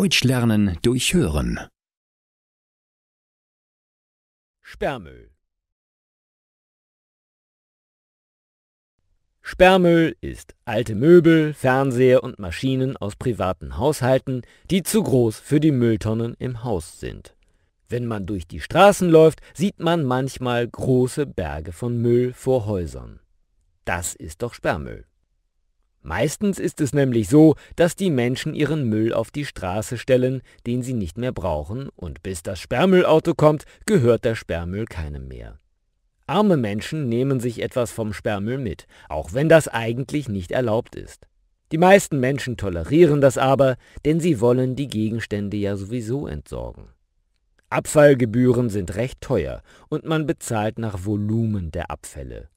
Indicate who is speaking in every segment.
Speaker 1: Deutsch lernen durch Hören.
Speaker 2: Sperrmüll. Sperrmüll ist alte Möbel, Fernseher und Maschinen aus privaten Haushalten, die zu groß für die Mülltonnen im Haus sind. Wenn man durch die Straßen läuft, sieht man manchmal große Berge von Müll vor Häusern. Das ist doch Sperrmüll. Meistens ist es nämlich so, dass die Menschen ihren Müll auf die Straße stellen, den sie nicht mehr brauchen, und bis das Sperrmüllauto kommt, gehört der Sperrmüll keinem mehr. Arme Menschen nehmen sich etwas vom Sperrmüll mit, auch wenn das eigentlich nicht erlaubt ist. Die meisten Menschen tolerieren das aber, denn sie wollen die Gegenstände ja sowieso entsorgen. Abfallgebühren sind recht teuer und man bezahlt nach Volumen der Abfälle.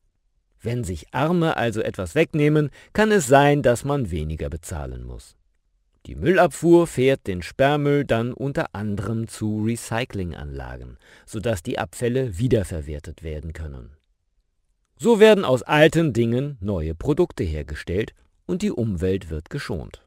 Speaker 2: Wenn sich Arme also etwas wegnehmen, kann es sein, dass man weniger bezahlen muss. Die Müllabfuhr fährt den Sperrmüll dann unter anderem zu Recyclinganlagen, sodass die Abfälle wiederverwertet werden können. So werden aus alten Dingen neue Produkte hergestellt und die Umwelt wird geschont.